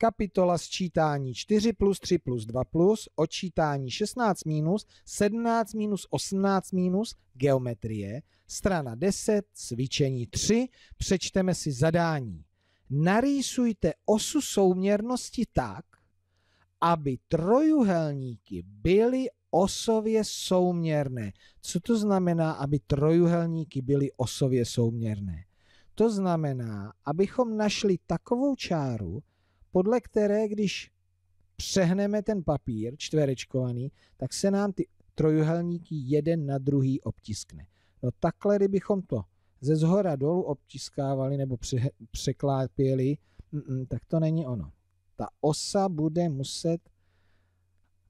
kapitola sčítání 4 plus 3 plus 2 plus, odčítání 16 minus, 17 minus, 18 minus, geometrie, strana 10, cvičení 3, přečteme si zadání. Narýsujte osu souměrnosti tak, aby trojuhelníky byly osově souměrné. Co to znamená, aby trojuhelníky byly osově souměrné? To znamená, abychom našli takovou čáru, podle které, když přehneme ten papír čtverečkovaný, tak se nám ty trojuhelníky jeden na druhý obtiskne. No takhle, kdybychom to ze zhora dolů obtiskávali nebo překlápěli, tak to není ono. Ta osa bude muset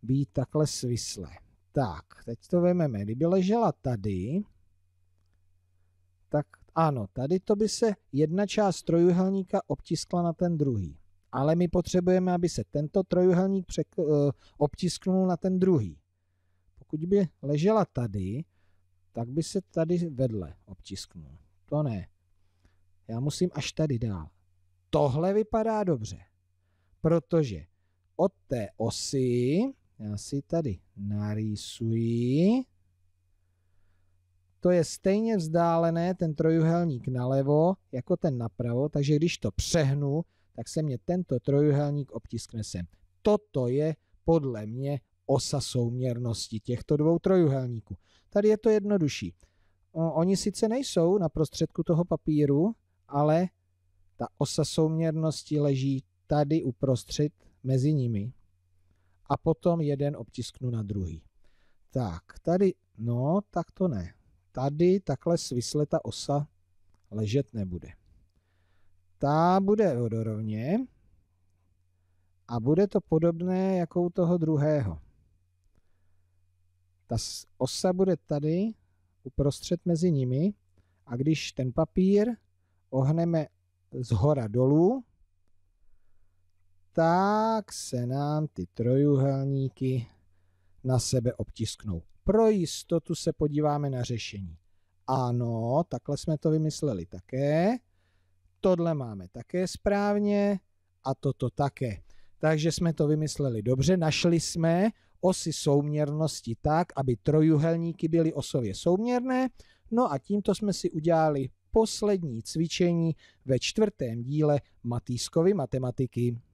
být takhle svislé. Tak, teď to vememe. Kdyby ležela tady, tak ano, tady to by se jedna část trojuhelníka obtiskla na ten druhý ale my potřebujeme, aby se tento trojuhelník překl, eh, obtisknul na ten druhý. Pokud by ležela tady, tak by se tady vedle obtisknul. To ne. Já musím až tady dál. Tohle vypadá dobře, protože od té osy, já si tady narýsuji, to je stejně vzdálené, ten trojuhelník nalevo, jako ten napravo, takže když to přehnu, tak se mě tento trojuhelník obtiskne sem. Toto je podle mě osa souměrnosti těchto dvou trojuhelníků. Tady je to jednodušší. Oni sice nejsou na prostředku toho papíru, ale ta osa souměrnosti leží tady uprostřed mezi nimi a potom jeden obtisknu na druhý. Tak, tady, no, tak to ne. Tady takhle svisle ta osa ležet nebude ta bude vodorovně a bude to podobné jako u toho druhého. Ta osa bude tady, uprostřed mezi nimi a když ten papír ohneme z hora dolů, tak se nám ty trojuhelníky na sebe obtisknou. Pro jistotu se podíváme na řešení. Ano, takhle jsme to vymysleli také tohle máme také správně a toto také. Takže jsme to vymysleli dobře, našli jsme osy souměrnosti tak, aby trojuhelníky byly osově souměrné, no a tímto jsme si udělali poslední cvičení ve čtvrtém díle Matýskovy matematiky.